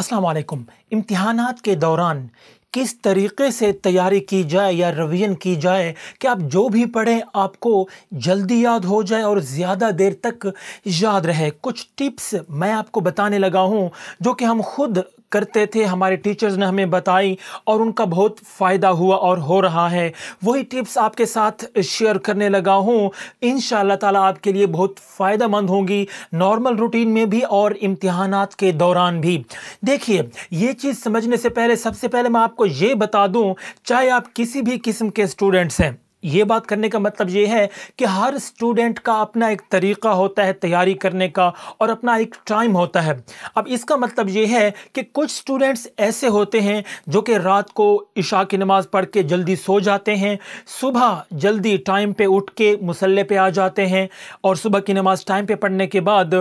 अस्सलाम वालेकुम इम्तहानात के दौरान किस तरीके से तैयारी की जाए या रवियन की जाए कि आप जो भी पढ़ें आपको जल्दी याद हो जाए और ज़्यादा देर तक याद रहे कुछ टिप्स मैं आपको बताने लगा हूँ जो कि हम खुद करते थे हमारे टीचर्स ने हमें बताई और उनका बहुत फ़ायदा हुआ और हो रहा है वही टिप्स आपके साथ शेयर करने लगा हूँ इन ताला आपके लिए बहुत फ़ायदा मंद होंगी नॉर्मल रूटीन में भी और इम्तहान के दौरान भी देखिए ये चीज़ समझने से पहले सबसे पहले मैं आपको ये बता दूँ चाहे आप किसी भी किस्म के स्टूडेंट्स हैं ये बात करने का मतलब ये है कि हर स्टूडेंट का अपना एक तरीका होता है तैयारी करने का और अपना एक टाइम होता है अब इसका मतलब ये है कि कुछ स्टूडेंट्स ऐसे होते हैं जो कि रात को इशा की नमाज़ पढ़ के जल्दी सो जाते हैं सुबह जल्दी टाइम पे उठ के मसल्ले पे आ जाते हैं और सुबह की नमाज़ टाइम पे पढ़ने के बाद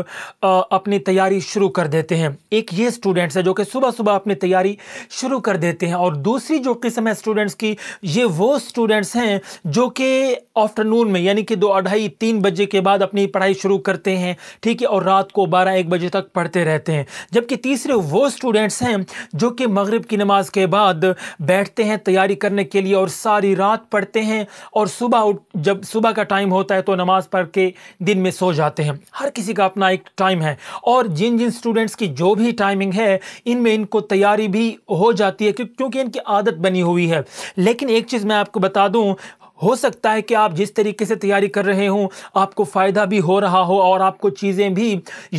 अपनी तैयारी शुरू कर देते हैं एक ये स्टूडेंट्स है जो कि सुबह सुबह अपनी तैयारी शुरू कर देते हैं और दूसरी जो किस्म है स्टूडेंट्स की ये वो स्टूडेंट्स हैं जो कि आफ्टरनून में यानी कि दो अढ़ाई तीन बजे के बाद अपनी पढ़ाई शुरू करते हैं ठीक है और रात को बारह एक बजे तक पढ़ते रहते हैं जबकि तीसरे वो स्टूडेंट्स हैं जो कि मगरब की नमाज के बाद बैठते हैं तैयारी करने के लिए और सारी रात पढ़ते हैं और सुबह जब सुबह का टाइम होता है तो नमाज पढ़ के दिन में सो जाते हैं हर किसी का अपना एक टाइम है और जिन जिन स्टूडेंट्स की जो भी टाइमिंग है इनमें इनको तैयारी भी हो जाती है क्योंकि इनकी आदत बनी हुई है लेकिन एक चीज़ मैं आपको बता दूँ हो सकता है कि आप जिस तरीके से तैयारी कर रहे हों आपको फ़ायदा भी हो रहा हो और आपको चीज़ें भी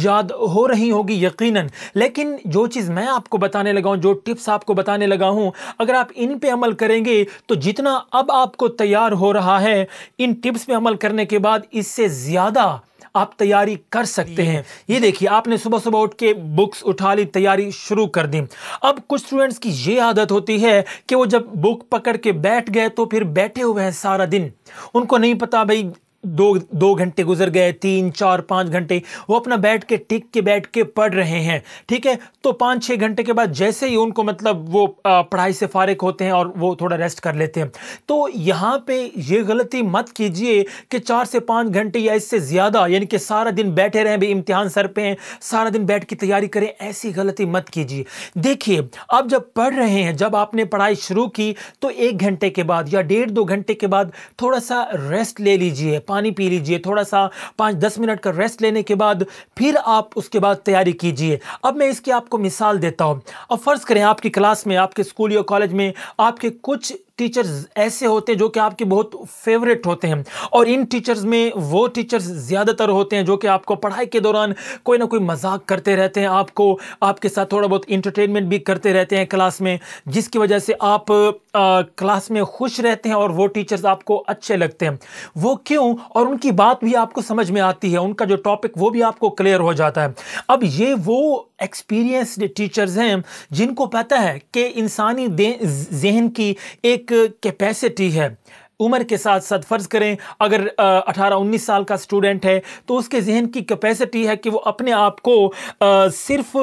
याद हो रही होगी यकीनन लेकिन जो चीज़ मैं आपको बताने लगा हूँ जो टिप्स आपको बताने लगा हूँ अगर आप इन पे अमल करेंगे तो जितना अब आपको तैयार हो रहा है इन टिप्स पे अमल करने के बाद इससे ज़्यादा आप तैयारी कर सकते हैं ये देखिए आपने सुबह सुबह उठ के बुक्स उठा ली तैयारी शुरू कर दी अब कुछ स्टूडेंट्स की ये आदत होती है कि वो जब बुक पकड़ के बैठ गए तो फिर बैठे हुए हैं सारा दिन उनको नहीं पता भाई दो दो घंटे गुजर गए तीन चार पाँच घंटे वो अपना बैठ के टिक के बैठ के पढ़ रहे हैं ठीक है तो पाँच छः घंटे के बाद जैसे ही उनको मतलब वो पढ़ाई से फारिग होते हैं और वो थोड़ा रेस्ट कर लेते हैं तो यहाँ पे ये गलती मत कीजिए कि चार से पाँच घंटे या इससे ज़्यादा यानी कि सारा दिन बैठे रहें भी इम्तिहान सर पर हैं सारा दिन बैठ के तैयारी करें ऐसी गलती मत कीजिए देखिए अब जब पढ़ रहे हैं जब आपने पढ़ाई शुरू की तो एक घंटे के बाद या डेढ़ दो घंटे के बाद थोड़ा सा रेस्ट ले लीजिए पानी पी लीजिए थोड़ा सा पाँच दस मिनट का रेस्ट लेने के बाद फिर आप उसके बाद तैयारी कीजिए अब मैं इसकी आपको मिसाल देता हूँ अब फ़र्ज़ करें आपकी क्लास में आपके स्कूल या कॉलेज में आपके कुछ टीचर्स ऐसे होते हैं जो कि आपके बहुत फेवरेट होते हैं और इन टीचर्स में वो टीचर्स ज़्यादातर होते हैं जो कि आपको पढ़ाई के दौरान कोई ना कोई मजाक करते रहते हैं आपको आपके साथ थोड़ा बहुत इंटरटेनमेंट भी करते रहते हैं क्लास में जिसकी वजह से आप आ, क्लास में खुश रहते हैं और वो टीचर्स आपको अच्छे लगते हैं वो क्यों और उनकी बात भी आपको समझ में आती है उनका जो टॉपिक वो भी आपको क्लियर हो जाता है अब ये वो एक्सपीरियंसड टीचर्स हैं जिनको पता है कि इंसानी जहन की एक एक कैपेसिटी है उम्र के साथ साथ फ़र्ज़ करें अगर अठारह उन्नीस साल का स्टूडेंट है तो उसके जहन की कैपेसिटी है कि वो अपने आप को सिर्फ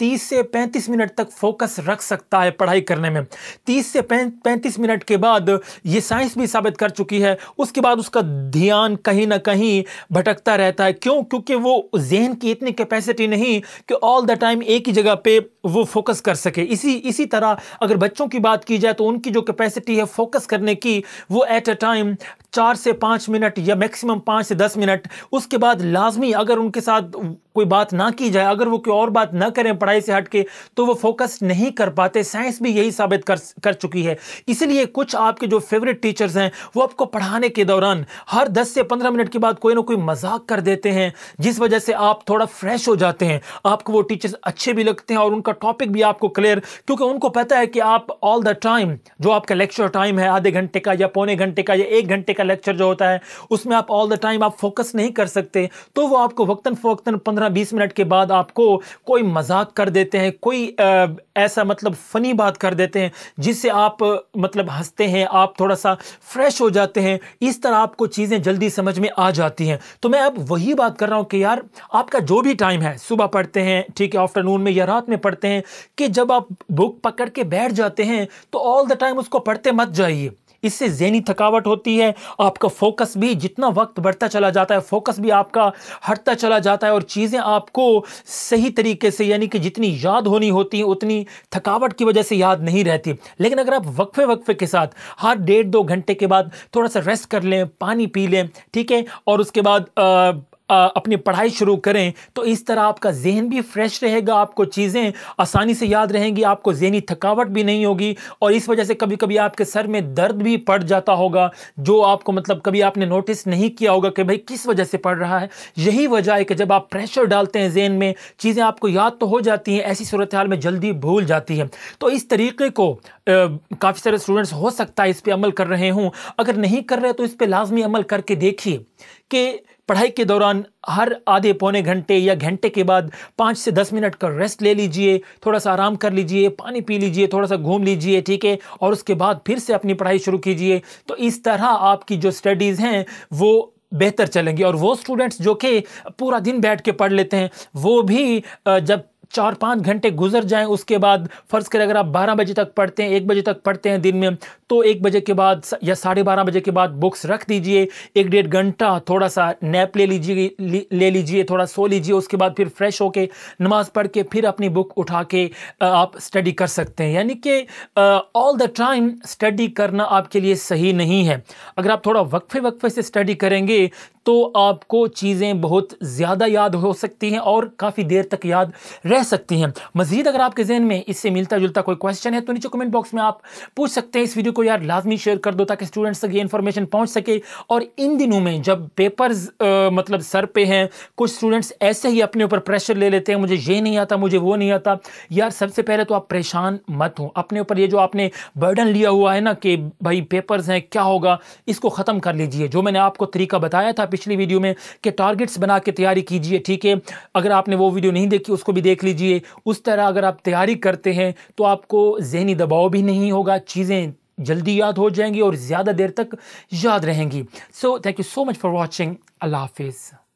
30 से 35 मिनट तक फोकस रख सकता है पढ़ाई करने में 30 से 35 मिनट के बाद ये साइंस भी साबित कर चुकी है उसके बाद उसका ध्यान कहीं ना कहीं भटकता रहता है क्यों क्योंकि वो जहन की इतनी कैपेसिटी नहीं कि ऑल द टाइम एक ही जगह पे वो फोकस कर सके इसी इसी तरह अगर बच्चों की बात की जाए तो उनकी जो कैपेसिटी है फोकस करने की वो एट अ टाइम चार से पाँच मिनट या मैक्सिमम पाँच से दस मिनट उसके बाद लाजमी अगर उनके साथ कोई बात ना की जाए अगर वो कोई और बात ना करें पढ़ाई पढ़ाई से हटके तो वो फोकस नहीं कर पाते साइंस भी यही साबित कर कर चुकी है इसलिए कुछ आपके जो फेवरेट टीचर्स हैं वो आपको पढ़ाने के दौरान हर 10 से 15 मिनट के बाद कोई ना कोई मजाक कर देते हैं जिस वजह से आप थोड़ा फ्रेश हो जाते हैं आपको वो टीचर्स अच्छे भी लगते हैं और उनका टॉपिक भी आपको क्लियर क्योंकि उनको पता है कि आप ऑल द टाइम जो आपका लेक्चर टाइम है आधे घंटे का या पौने घंटे का या एक घंटे का लेक्चर जो होता है उसमें आप ऑल द टाइम आप फोकस नहीं कर सकते तो वो आपको वक्ता फवक्ता पंद्रह बीस मिनट के बाद आपको कोई मजाक कर देते हैं कोई ऐसा मतलब फ़नी बात कर देते हैं जिससे आप मतलब हंसते हैं आप थोड़ा सा फ्रेश हो जाते हैं इस तरह आपको चीज़ें जल्दी समझ में आ जाती हैं तो मैं अब वही बात कर रहा हूँ कि यार आपका जो भी टाइम है सुबह पढ़ते हैं ठीक है आफ्टरनून में या रात में पढ़ते हैं कि जब आप बुक पकड़ के बैठ जाते हैं तो ऑल द टाइम उसको पढ़ते मत जाइए इससे जहनी थकावट होती है आपका फोकस भी जितना वक्त बढ़ता चला जाता है फोकस भी आपका हटता चला जाता है और चीज़ें आपको सही तरीके से यानी कि जितनी याद होनी होती हैं उतनी थकावट की वजह से याद नहीं रहती लेकिन अगर आप वक्फे वक्फे के साथ हर डेढ़ दो घंटे के बाद थोड़ा सा रेस्ट कर लें पानी पी लें ठीक है और उसके बाद आ, अपनी पढ़ाई शुरू करें तो इस तरह आपका जहन भी फ्रेश रहेगा आपको चीज़ें आसानी से याद रहेंगी आपको जहनी थकावट भी नहीं होगी और इस वजह से कभी कभी आपके सर में दर्द भी पड़ जाता होगा जो आपको मतलब कभी आपने नोटिस नहीं किया होगा कि भाई किस वजह से पड़ रहा है यही वजह है कि जब आप प्रेशर डालते हैं जहन में चीज़ें आपको याद तो हो जाती हैं ऐसी सूरत हाल में जल्दी भूल जाती है तो इस तरीके को काफ़ी सारे स्टूडेंट्स हो सकता है इस पर अमल कर रहे हों अगर नहीं कर रहे तो इस पर लाजमी अमल करके देखिए कि पढ़ाई के दौरान हर आधे पौने घंटे या घंटे के बाद पाँच से दस मिनट का रेस्ट ले लीजिए थोड़ा सा आराम कर लीजिए पानी पी लीजिए थोड़ा सा घूम लीजिए ठीक है और उसके बाद फिर से अपनी पढ़ाई शुरू कीजिए तो इस तरह आपकी जो स्टडीज़ हैं वो बेहतर चलेंगी और वो स्टूडेंट्स जो कि पूरा दिन बैठ के पढ़ लेते हैं वो भी जब चार पाँच घंटे गुजर जाएँ उसके बाद फ़र्ज़ करें अगर आप बारह बजे तक पढ़ते हैं एक बजे तक पढ़ते हैं दिन में तो एक बजे के बाद या साढ़े बारह बजे के बाद बुक्स रख दीजिए एक डेढ़ घंटा थोड़ा सा नैप ले लीजिए ले लीजिए थोड़ा सो लीजिए उसके बाद फिर फ्रेश होके नमाज़ पढ़ के फिर अपनी बुक उठा के आप स्टडी कर सकते हैं यानी कि ऑल द टाइम स्टडी करना आपके लिए सही नहीं है अगर आप थोड़ा वक्फे वक्फे से स्टडी करेंगे तो आपको चीज़ें बहुत ज़्यादा याद हो सकती हैं और काफ़ी देर तक याद रह सकती हैं मज़ीद अगर आपके जहन में इससे मिलता जुलता कोई क्वेश्चन है तो नीचे कमेंट बॉक्स में आप पूछ सकते हैं इस वीडियो को यार लाजमी शेयर कर दो ताकि स्टूडेंट्स तक ये इन्फॉर्मेशन पहुँच सके और इन दिनों में जब पेपर्स मतलब सर पे हैं कुछ स्टूडेंट्स ऐसे ही अपने ऊपर प्रेशर ले लेते हैं मुझे ये नहीं आता मुझे वो नहीं आता यार सबसे पहले तो आप परेशान मत हों अपने ऊपर ये जो आपने बर्डन लिया हुआ है ना कि भाई पेपर्स हैं क्या होगा इसको ख़त्म कर लीजिए जो मैंने आपको तरीका बताया था पिछली वीडियो में कि टारगेट्स बना के तैयारी कीजिए ठीक है अगर आपने वो वीडियो नहीं देखी उसको भी देख लीजिए उस तरह अगर आप तैयारी करते हैं तो आपको जहनी दबाव भी नहीं होगा चीज़ें जल्दी याद हो जाएंगी और ज़्यादा देर तक याद रहेंगी so thank you so much for watching अल्लाह हाफिज़